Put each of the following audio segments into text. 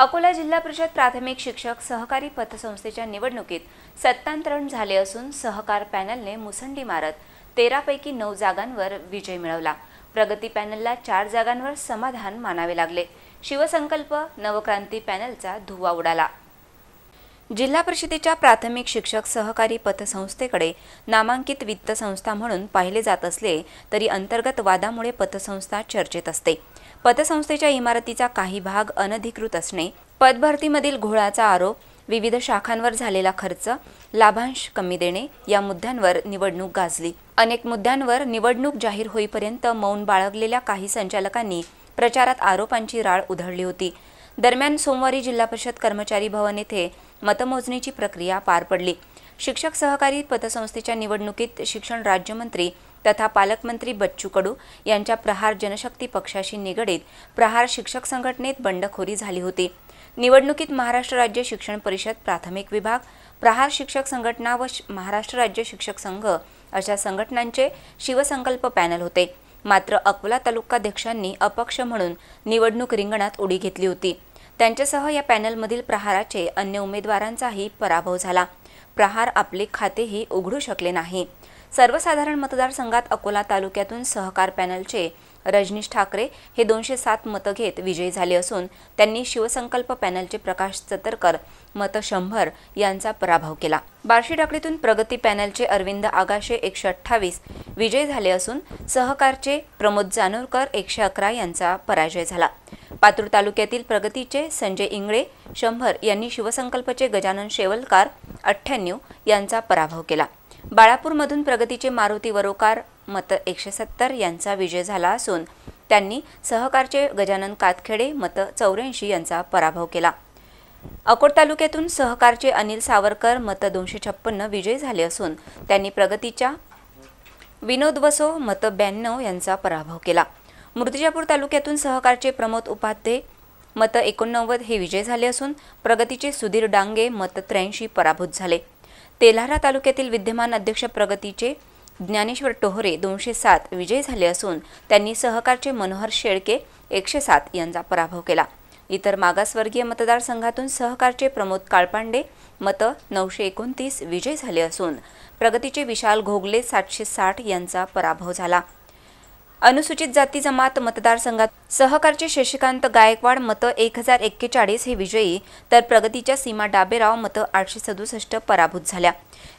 अकोला जिल्हा परिषद प्राथमिक शिक्षक सहकारी पतसंस्थेच्या निवडणुकीत सत्तांतरण झाले असून सहकार पॅनलने मुसंडी मारत तेरापैकी नऊ जागांवर विजय मिळवला प्रगती पॅनलला चार जागांवर समाधान मानावे लागले शिवसंकल्प नवक्रांती पॅनलचा धुवा उडाला जिल्हा परिषदेच्या प्राथमिक शिक्षक सहकारी पतसंस्थेकडे नामांकित वित्त संस्था म्हणून पाहिले जात असले तरी अंतर्गत वादामुळे पतसंस्था चर्चेत असते पतसंस्थेच्या इमारतीचा काही भाग अनधिकृत असणे पदभरतीमधील घोळाचा आरोप विविध शाखांवर झालेला खर्च लाभांश कमी देणे या मुद्द्यांवर निवडणूक गाजली अनेक मुद्द्यांवर निवडणूक जाहीर होईपर्यंत मौन बाळगलेल्या काही संचालकांनी प्रचारात आरोपांची राळ उधळली होती दरम्यान सोमवारी जिल्हा परिषद कर्मचारी भवन येथे मतमोजणीची प्रक्रिया पार पडली शिक्षक सहकारी पतसंस्थेच्या निवडणुकीत शिक्षण राज्यमंत्री तथा पालकमंत्री बच्चू कडू यांच्या प्रहार जनशक्ती पक्षाशी निगडीत प्रहार शिक्षक संघटनेत बंडखोरी झाली होती निवडणुकीत महाराष्ट्र राज्य शिक्षण परिषद प्राथमिक विभाग प्रहार शिक्षक संघटना व महाराष्ट्र राज्य शिक्षक संघ अशा संघटनांचे शिवसंकल्प पॅनल होते मात्र अकोला तालुकाध्यक्षांनी अपक्ष म्हणून निवडणूक रिंगणात उडी घेतली होती त्यांच्यासह या पॅनलमधील प्रहाराचे अन्य उमेदवारांचाही पराभव झाला प्रहार आपले खातेही उघडू शकले नाही सर्वसाधारण मतदारसंघात अकोला तालुक्यातून सहकार पॅनलचे रजनीश ठाकरे हे दोनशे सात मतं घेत विजयी झाले असून त्यांनी शिवसंकल्प पॅनलचे प्रकाश चतरकर मत शंभर यांचा पराभव केला बार्शी टाकळीतून प्रगती पॅनलचे अरविंद आगाशे एकशे अठ्ठावीस विजयी झाले असून सहकारचे प्रमोद जानोरकर एकशे अकरा यांचा पराजय झाला पातूर तालुक्यातील प्रगतीचे संजय इंगळे शंभर यांनी शिवसंकल्पचे गजानन शेवलकार अठ्ठ्याण्णव यांचा पराभव केला बाळापूरमधून प्रगतीचे मारुती वरोकार मत एकशे सत्तर यांचा विजय झाला असून त्यांनी सहकारचे गजानन कातखेडे मत चौऱ्याऐंशी यांचा पराभव केला अकोट तालुक्यातून सहकारचे अनिल सावरकर मत दोनशे छप्पन्न विजय झाले असून त्यांनी प्रगतीच्या विनोद वसो मत ब्याण्णव यांचा पराभव केला मूर्तिजापूर तालुक्यातून सहकारचे प्रमोद उपाध्ये मत एकोणनव्वद हे विजय झाले असून प्रगतीचे सुधीर डांगे मत त्र्याऐंशी पराभूत झाले तेल्हारा तालुक्यातील विद्यमान अध्यक्ष प्रगतीचे ज्ञानेश्वर टोहरे दोनशे सात विजयी झाले असून त्यांनी सहकारचे मनोहर शेळके एकशे सात यांचा पराभव केला इतर मागासवर्गीय मतदारसंघातून सहकारचे प्रमोद काळपांडे मतं नऊशे एकोणतीस विजय झाले असून प्रगतीचे विशाल घोगले सातशे साठ यांचा पराभव झाला अनुसूचित जाती जमात मतदारसंघात सहकारचे शशिकांत गायकवाड मतं एक हजार एक्केचाळीस हे विजयी तर प्रगतीच्या सीमा डाबेराव मतं आठशे सदुसष्ट पराभूत झाल्या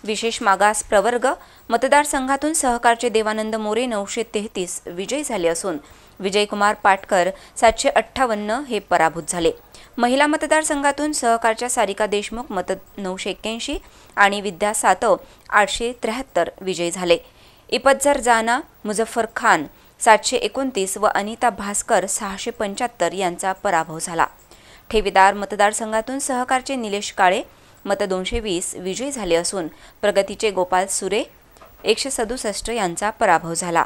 विशेष मागास प्रवर्ग मतदारसंघातून सहकारचे देवानंद मोरे नऊशे तेहतीस विजयी झाले असून विजयकुमार पाटकर सातशे अठ्ठावन्न हे पराभूत झाले महिला मतदारसंघातून सहकारच्या सारिका देशमुख मत नऊशे एक्क्याऐंशी आणि विद्या सातव आठशे त्र्याहत्तर विजयी झाले इपतझर जाना मुझफ्फर खान सातशे एकोणतीस व अनिता भास्कर सहाशे पंच्याहत्तर यांचा पराभव झाला ठेवीदार मतदारसंघातून सहकारचे निलेश काळे मत दोनशे वीस विजयी झाले असून प्रगतीचे गोपाल सुरे एकशे सदुसष्ट यांचा पराभव झाला